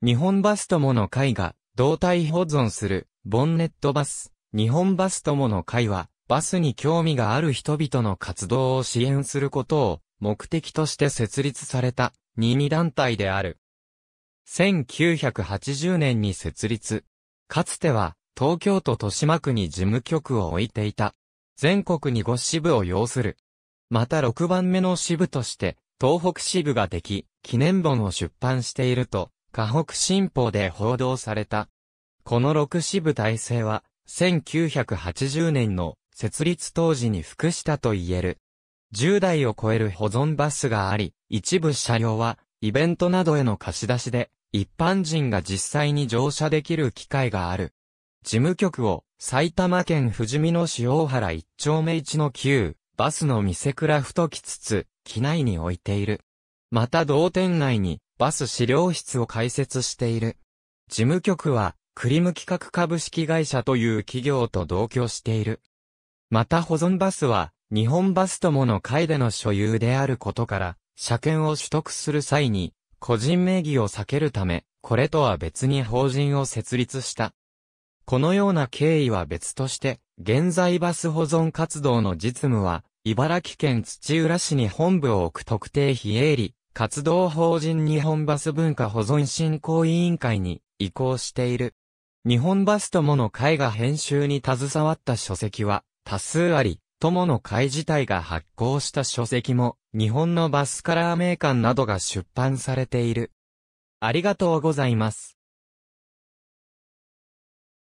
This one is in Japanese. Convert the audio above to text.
日本バス友の会が胴体保存するボンネットバス。日本バス友の会はバスに興味がある人々の活動を支援することを目的として設立された任意団体である。1980年に設立。かつては東京都豊島区に事務局を置いていた。全国に5支部を要する。また6番目の支部として東北支部ができ、記念本を出版していると、河北新報で報道された。この六支部体制は、1980年の設立当時に服したと言える。10台を超える保存バスがあり、一部車両は、イベントなどへの貸し出しで、一般人が実際に乗車できる機会がある。事務局を埼玉県富士見野市大原一丁目一の旧バスの店倉太きつつ、機内に置いている。また同店内にバス資料室を開設している。事務局は、クリム企画株式会社という企業と同居している。また保存バスは、日本バスともの会での所有であることから、車検を取得する際に、個人名義を避けるため、これとは別に法人を設立した。このような経緯は別として、現在バス保存活動の実務は、茨城県土浦市に本部を置く特定非営利、活動法人日本バス文化保存振興委員会に移行している。日本バス友の会が編集に携わった書籍は多数あり、友の会自体が発行した書籍も日本のバスカラーメーカーなどが出版されている。ありがとうございます。